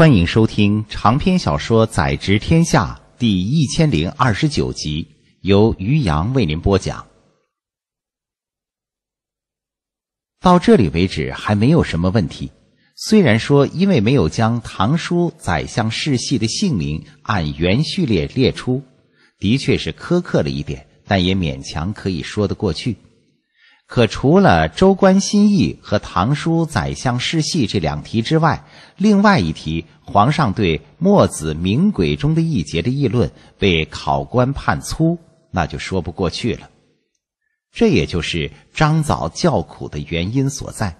欢迎收听长篇小说《宰执天下》第一千零二十九集，由于洋为您播讲。到这里为止还没有什么问题，虽然说因为没有将唐书宰相世系的姓名按原序列列出，的确是苛刻了一点，但也勉强可以说得过去。可除了州官心意和唐书宰相世系这两题之外，另外一题，皇上对墨子名鬼中的一节的议论被考官判粗，那就说不过去了。这也就是张藻叫苦的原因所在。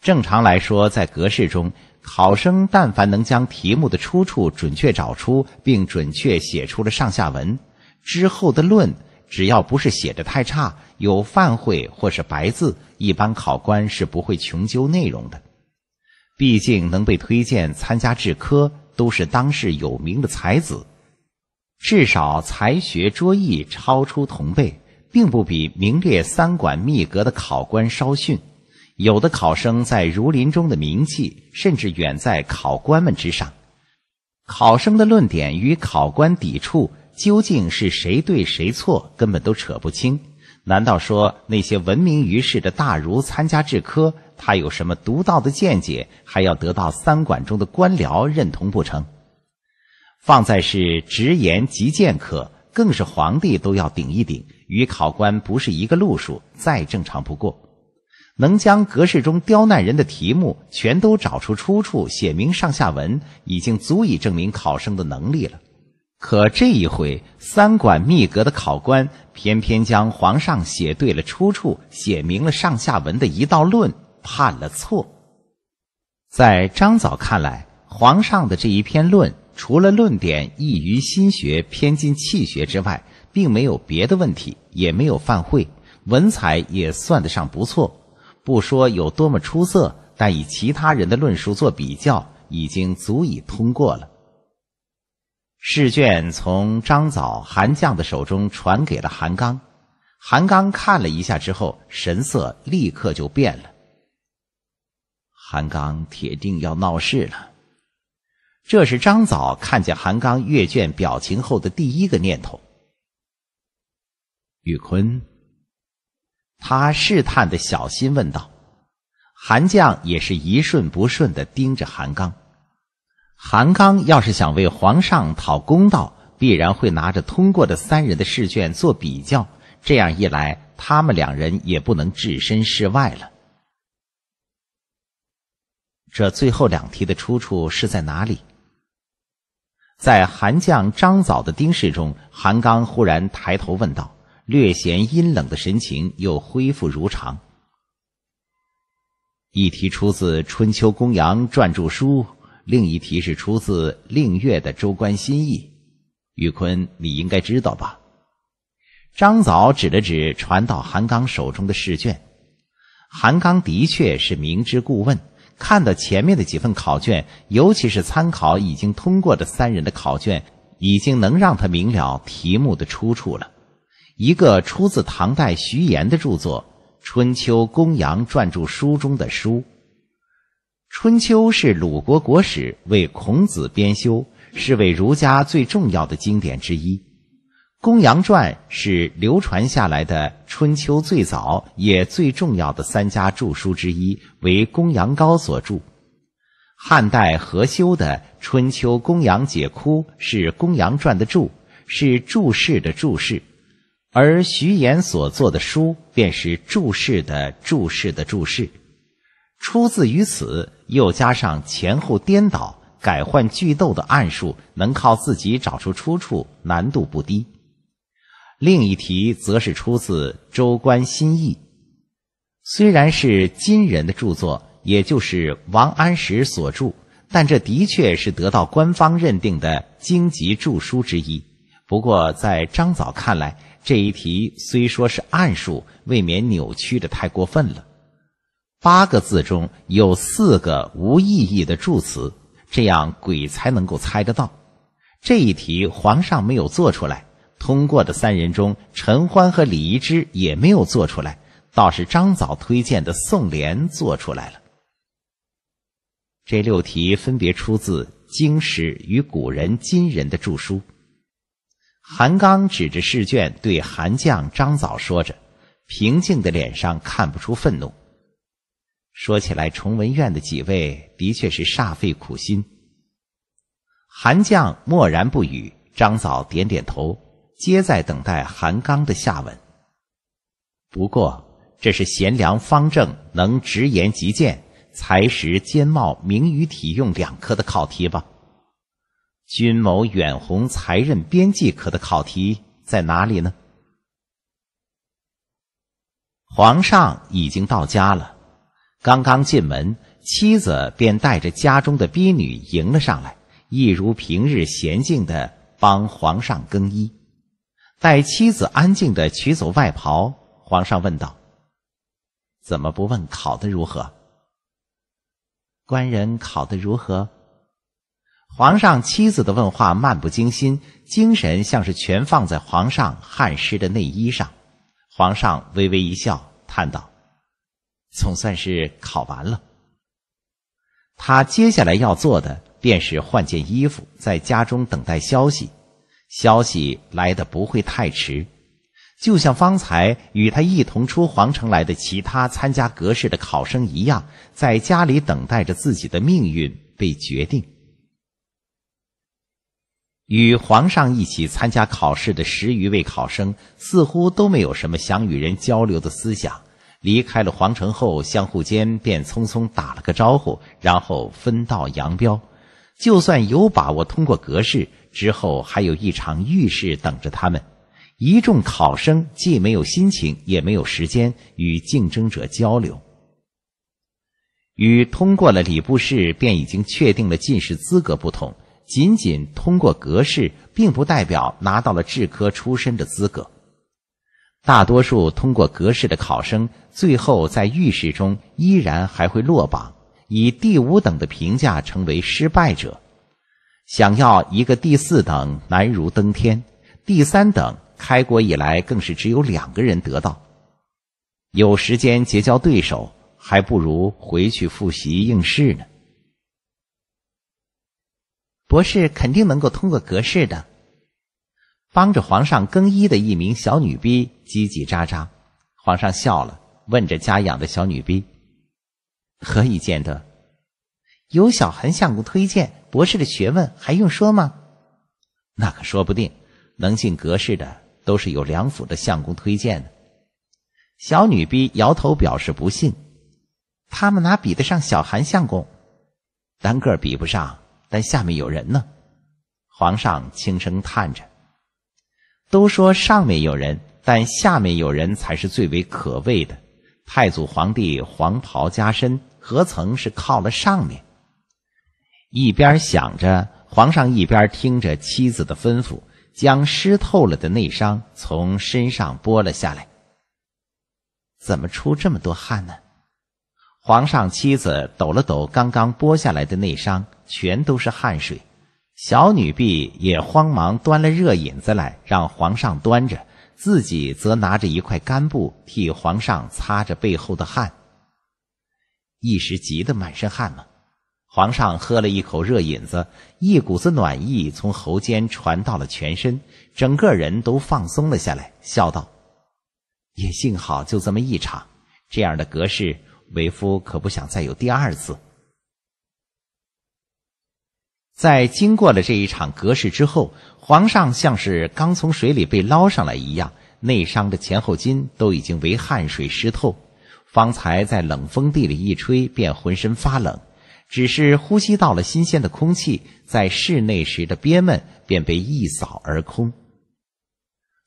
正常来说，在格式中，考生但凡能将题目的出处准确找出，并准确写出了上下文之后的论。只要不是写的太差，有范讳或是白字，一般考官是不会穷究内容的。毕竟能被推荐参加制科，都是当世有名的才子，至少才学卓异，超出同辈，并不比名列三馆秘阁的考官稍逊。有的考生在儒林中的名气，甚至远在考官们之上。考生的论点与考官抵触。究竟是谁对谁错，根本都扯不清。难道说那些闻名于世的大儒参加制科，他有什么独到的见解，还要得到三馆中的官僚认同不成？放在是直言极谏科，更是皇帝都要顶一顶，与考官不是一个路数，再正常不过。能将格式中刁难人的题目全都找出出处，写明上下文，已经足以证明考生的能力了。可这一回，三馆密阁的考官偏偏将皇上写对了出处、写明了上下文的一道论判了错。在张藻看来，皇上的这一篇论，除了论点异于心学、偏进气学之外，并没有别的问题，也没有犯讳，文采也算得上不错。不说有多么出色，但以其他人的论述做比较，已经足以通过了。试卷从张枣、韩将的手中传给了韩刚，韩刚看了一下之后，神色立刻就变了。韩钢铁定要闹事了，这是张枣看见韩刚阅卷表情后的第一个念头。玉坤，他试探的小心问道，韩将也是一顺不顺的盯着韩刚。韩刚要是想为皇上讨公道，必然会拿着通过的三人的试卷做比较。这样一来，他们两人也不能置身事外了。这最后两题的出处是在哪里？在韩将张藻的丁氏中，韩刚忽然抬头问道，略显阴冷的神情又恢复如常。一题出自《春秋公羊传注书》。另一题是出自令月的州官心意，玉坤，你应该知道吧？张藻指了指传到韩刚手中的试卷，韩刚的确是明知故问，看到前面的几份考卷，尤其是参考已经通过的三人的考卷，已经能让他明了题目的出处了。一个出自唐代徐延的著作《春秋公羊撰著书中的书。春秋是鲁国国史，为孔子编修，是为儒家最重要的经典之一。公羊传是流传下来的春秋最早也最重要的三家著书之一，为公羊高所著。汉代何修的《春秋公羊解窟》是公羊传的注，是注释的注释。而徐延所作的书便是注释的注释的注释。出自于此，又加上前后颠倒、改换句逗的暗数，能靠自己找出出处，难度不低。另一题则是出自《周官新义》，虽然是金人的著作，也就是王安石所著，但这的确是得到官方认定的经籍著书之一。不过在张藻看来，这一题虽说是暗数，未免扭曲的太过分了。八个字中有四个无意义的助词，这样鬼才能够猜得到。这一题皇上没有做出来，通过的三人中，陈欢和李仪之也没有做出来，倒是张藻推荐的宋濂做出来了。这六题分别出自经史与古人今人的著书。韩刚指着试卷对韩将张藻说着，平静的脸上看不出愤怒。说起来，崇文院的几位的确是煞费苦心。韩将默然不语，张藻点点头，皆在等待韩刚的下文。不过，这是贤良方正能直言极谏，才识兼茂，明于体用两科的考题吧？君某远宏才任编辑科的考题在哪里呢？皇上已经到家了。刚刚进门，妻子便带着家中的婢女迎了上来，一如平日娴静的帮皇上更衣。待妻子安静的取走外袍，皇上问道：“怎么不问考得如何？”“官人考得如何？”皇上妻子的问话漫不经心，精神像是全放在皇上汗湿的内衣上。皇上微微一笑，叹道。总算是考完了，他接下来要做的便是换件衣服，在家中等待消息。消息来的不会太迟，就像方才与他一同出皇城来的其他参加格式的考生一样，在家里等待着自己的命运被决定。与皇上一起参加考试的十余位考生，似乎都没有什么想与人交流的思想。离开了皇城后，相互间便匆匆打了个招呼，然后分道扬镳。就算有把握通过格式，之后还有一场御试等着他们。一众考生既没有心情，也没有时间与竞争者交流。与通过了礼部试便已经确定了进士资格不同，仅仅通过格式，并不代表拿到了制科出身的资格。大多数通过格式的考生，最后在预试中依然还会落榜，以第五等的评价成为失败者。想要一个第四等难如登天，第三等开国以来更是只有两个人得到。有时间结交对手，还不如回去复习应试呢。博士肯定能够通过格式的。帮着皇上更衣的一名小女婢叽叽喳喳，皇上笑了，问着家养的小女婢：“何以见得？”有小韩相公推荐，博士的学问还用说吗？那可说不定，能进阁试的都是有梁府的相公推荐的。小女婢摇头表示不信，他们哪比得上小韩相公？单个比不上，但下面有人呢。皇上轻声叹着。都说上面有人，但下面有人才是最为可畏的。太祖皇帝黄袍加身，何曾是靠了上面？一边想着皇上，一边听着妻子的吩咐，将湿透了的内伤从身上剥了下来。怎么出这么多汗呢？皇上妻子抖了抖刚刚剥下来的内伤，全都是汗水。小女婢也慌忙端了热饮子来，让皇上端着，自己则拿着一块干布替皇上擦着背后的汗。一时急得满身汗了，皇上喝了一口热饮子，一股子暖意从喉间传到了全身，整个人都放松了下来，笑道：“也幸好就这么一场，这样的格式，为夫可不想再有第二次。”在经过了这一场隔世之后，皇上像是刚从水里被捞上来一样，内伤的前后襟都已经为汗水湿透，方才在冷风地里一吹，便浑身发冷；只是呼吸到了新鲜的空气，在室内时的憋闷便被一扫而空。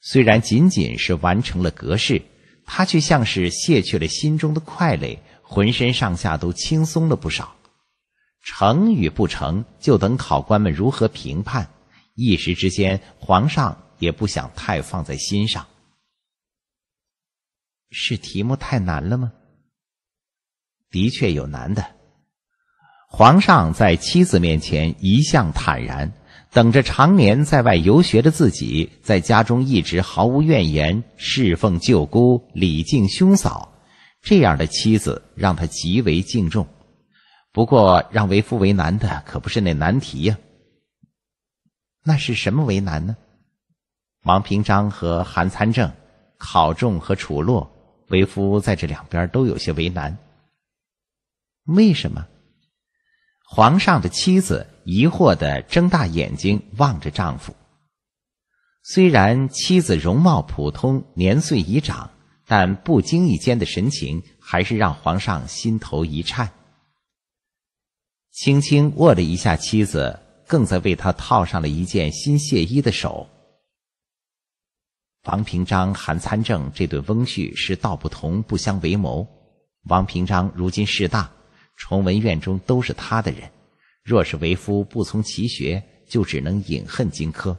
虽然仅仅是完成了格式，他却像是卸去了心中的块垒，浑身上下都轻松了不少。成与不成就等考官们如何评判？一时之间，皇上也不想太放在心上。是题目太难了吗？的确有难的。皇上在妻子面前一向坦然，等着常年在外游学的自己，在家中一直毫无怨言，侍奉舅姑，礼敬兄嫂，这样的妻子让他极为敬重。不过，让为夫为难的可不是那难题呀。那是什么为难呢？王平章和韩参政，考中和楚落，为夫在这两边都有些为难。为什么？皇上的妻子疑惑的睁大眼睛望着丈夫。虽然妻子容貌普通，年岁已长，但不经意间的神情，还是让皇上心头一颤。轻轻握了一下妻子，更在为他套上了一件新亵衣的手。王平章、韩参政这对翁婿是道不同不相为谋。王平章如今势大，崇文院中都是他的人。若是为夫不从其学，就只能饮恨荆轲。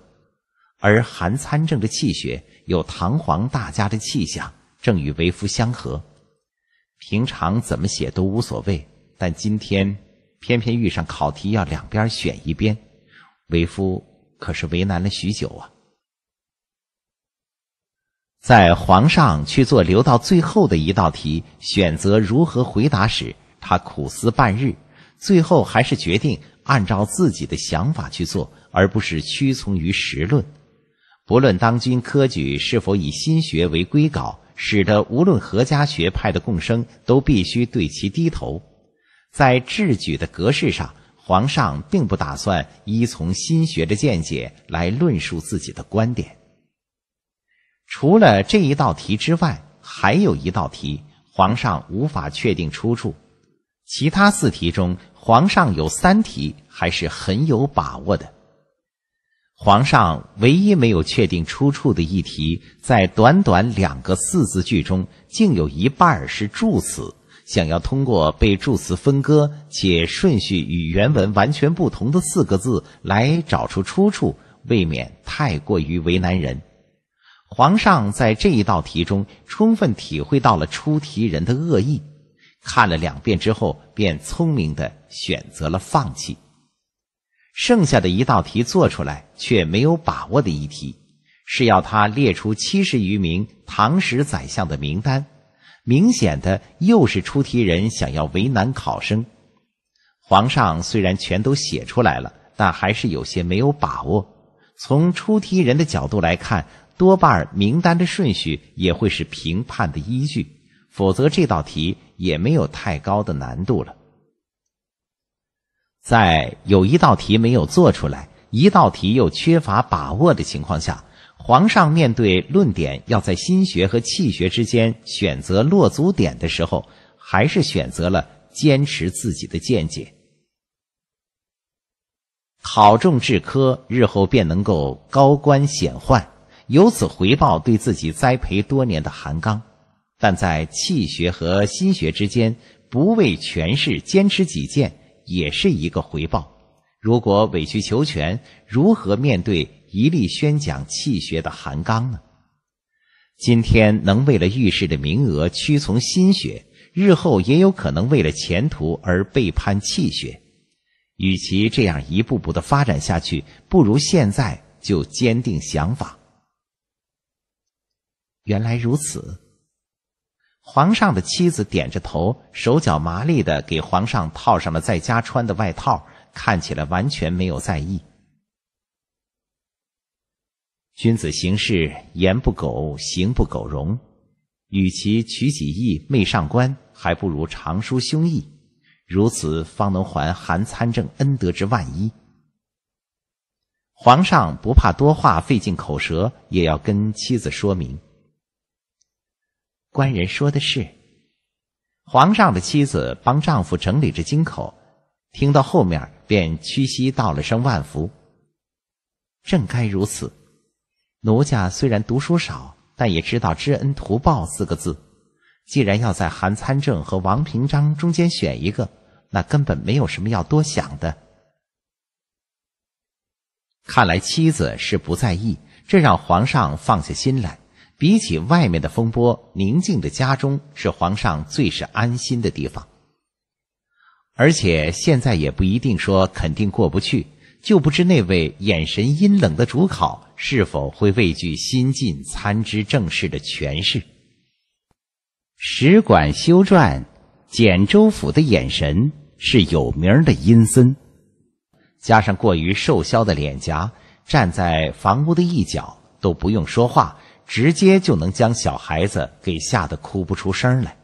而韩参政的气血有唐皇大家的气象，正与为夫相合。平常怎么写都无所谓，但今天。偏偏遇上考题要两边选一边，为夫可是为难了许久啊。在皇上去做留到最后的一道题，选择如何回答时，他苦思半日，最后还是决定按照自己的想法去做，而不是屈从于实论。不论当今科举是否以心学为规稿，使得无论何家学派的共生都必须对其低头。在制举的格式上，皇上并不打算依从新学的见解来论述自己的观点。除了这一道题之外，还有一道题，皇上无法确定出处。其他四题中，皇上有三题还是很有把握的。皇上唯一没有确定出处的一题，在短短两个四字句中，竟有一半是助词。想要通过被助词分割且顺序与原文完全不同的四个字来找出出处，未免太过于为难人。皇上在这一道题中充分体会到了出题人的恶意，看了两遍之后，便聪明地选择了放弃。剩下的一道题做出来却没有把握的一题，是要他列出七十余名唐时宰相的名单。明显的又是出题人想要为难考生。皇上虽然全都写出来了，但还是有些没有把握。从出题人的角度来看，多半名单的顺序也会是评判的依据，否则这道题也没有太高的难度了。在有一道题没有做出来，一道题又缺乏把握的情况下。皇上面对论点要在心学和气学之间选择落足点的时候，还是选择了坚持自己的见解。考中制科，日后便能够高官显宦，由此回报对自己栽培多年的韩刚。但在气学和心学之间不为权势坚持己见，也是一个回报。如果委曲求全，如何面对？一力宣讲气学的韩刚呢？今天能为了御试的名额屈从心学，日后也有可能为了前途而背叛气学。与其这样一步步的发展下去，不如现在就坚定想法。原来如此。皇上的妻子点着头，手脚麻利的给皇上套上了在家穿的外套，看起来完全没有在意。君子行事，言不苟，行不苟容。与其取己意媚上官，还不如长舒胸臆，如此方能还韩参政恩德之万一。皇上不怕多话费尽口舌，也要跟妻子说明。官人说的是，皇上的妻子帮丈夫整理着金口，听到后面便屈膝道了声万福。正该如此。奴家虽然读书少，但也知道“知恩图报”四个字。既然要在韩参政和王平章中间选一个，那根本没有什么要多想的。看来妻子是不在意，这让皇上放下心来。比起外面的风波，宁静的家中是皇上最是安心的地方。而且现在也不一定说肯定过不去，就不知那位眼神阴冷的主考。是否会畏惧新晋参知政事的权势？史馆修撰简州府的眼神是有名的阴森，加上过于瘦削的脸颊，站在房屋的一角都不用说话，直接就能将小孩子给吓得哭不出声来。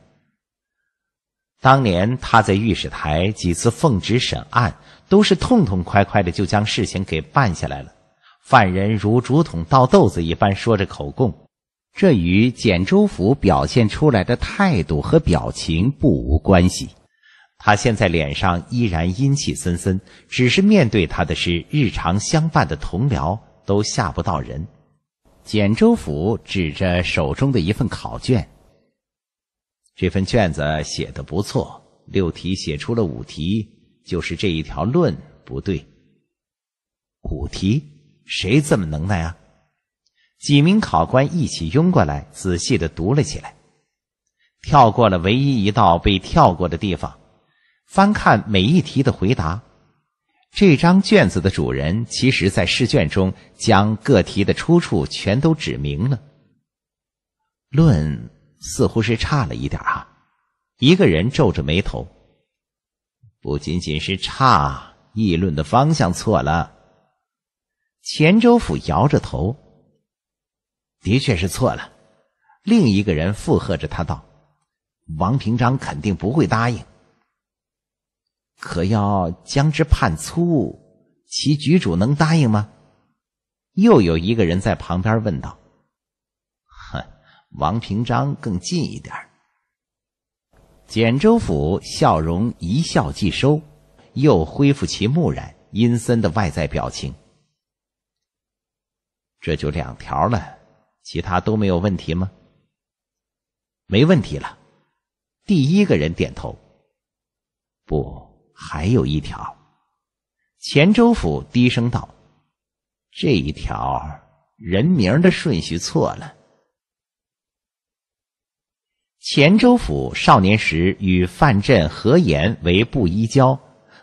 当年他在御史台几次奉旨审案，都是痛痛快快的就将事情给办下来了。犯人如竹筒倒豆子一般说着口供，这与简州府表现出来的态度和表情不无关系。他现在脸上依然阴气森森，只是面对他的是日常相伴的同僚，都吓不到人。简州府指着手中的一份考卷，这份卷子写的不错，六题写出了五题，就是这一条论不对。五题。谁这么能耐啊？几名考官一起拥过来，仔细的读了起来，跳过了唯一一道被跳过的地方，翻看每一题的回答。这张卷子的主人其实在试卷中将各题的出处全都指明了。论似乎是差了一点啊！一个人皱着眉头，不仅仅是差，议论的方向错了。黔州府摇着头，的确是错了。另一个人附和着他道：“王平章肯定不会答应。可要将之判粗，其局主能答应吗？”又有一个人在旁边问道：“哼，王平章更近一点。”简州府笑容一笑即收，又恢复其木然阴森的外在表情。这就两条了，其他都没有问题吗？没问题了。第一个人点头。不，还有一条。钱州府低声道：“这一条人名的顺序错了。”钱州府少年时与范镇何言为布衣交，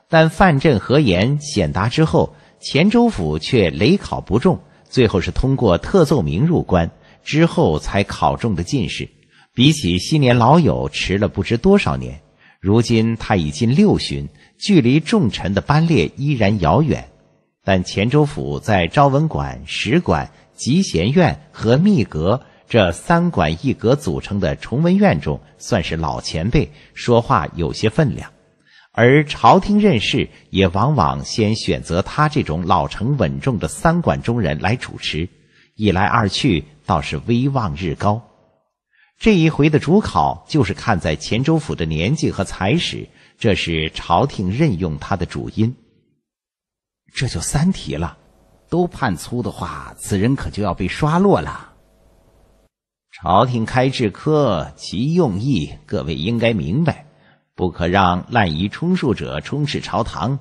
但范镇何言显达之后，钱州府却雷考不中。最后是通过特奏名入关之后才考中的进士，比起昔年老友迟了不知多少年。如今他已近六旬，距离重臣的班列依然遥远。但黔州府在昭文馆、史馆、集贤院和密阁这三馆一阁组成的崇文院中，算是老前辈，说话有些分量。而朝廷任事也往往先选择他这种老成稳重的三管中人来主持，一来二去倒是威望日高。这一回的主考就是看在黔州府的年纪和才识，这是朝廷任用他的主因。这就三题了，都判粗的话，此人可就要被刷落了。朝廷开制科，其用意各位应该明白。不可让滥竽充数者充斥朝堂，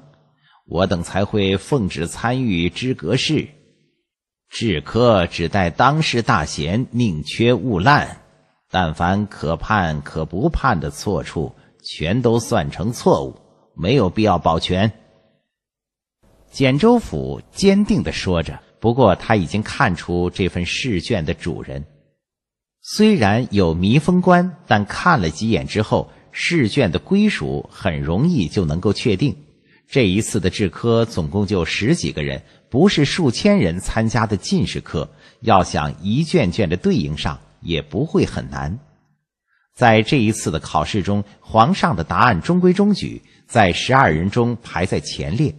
我等才会奉旨参与知阁事。制科只待当世大贤，宁缺勿滥。但凡可判可不判的错处，全都算成错误，没有必要保全。简州府坚定的说着。不过他已经看出这份试卷的主人，虽然有弥封官，但看了几眼之后。试卷的归属很容易就能够确定。这一次的制科总共就十几个人，不是数千人参加的进士科，要想一卷卷的对应上也不会很难。在这一次的考试中，皇上的答案中规中矩，在十二人中排在前列。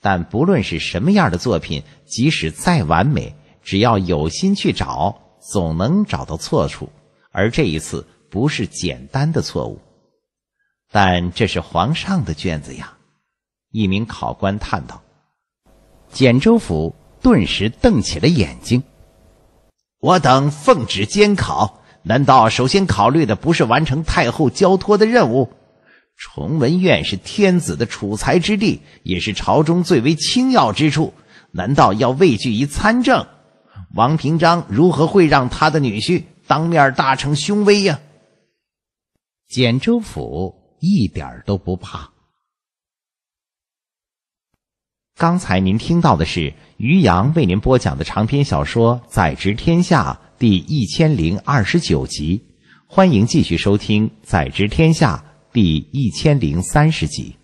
但不论是什么样的作品，即使再完美，只要有心去找，总能找到错处。而这一次不是简单的错误。但这是皇上的卷子呀！一名考官叹道：“简州府顿时瞪起了眼睛。我等奉旨监考，难道首先考虑的不是完成太后交托的任务？崇文院是天子的储才之地，也是朝中最为清要之处，难道要畏惧于参政？王平章如何会让他的女婿当面大逞凶威呀？”简州府。一点儿都不怕。刚才您听到的是于洋为您播讲的长篇小说《宰执天下》第一千零二十九集，欢迎继续收听《宰执天下》第一千零三十集。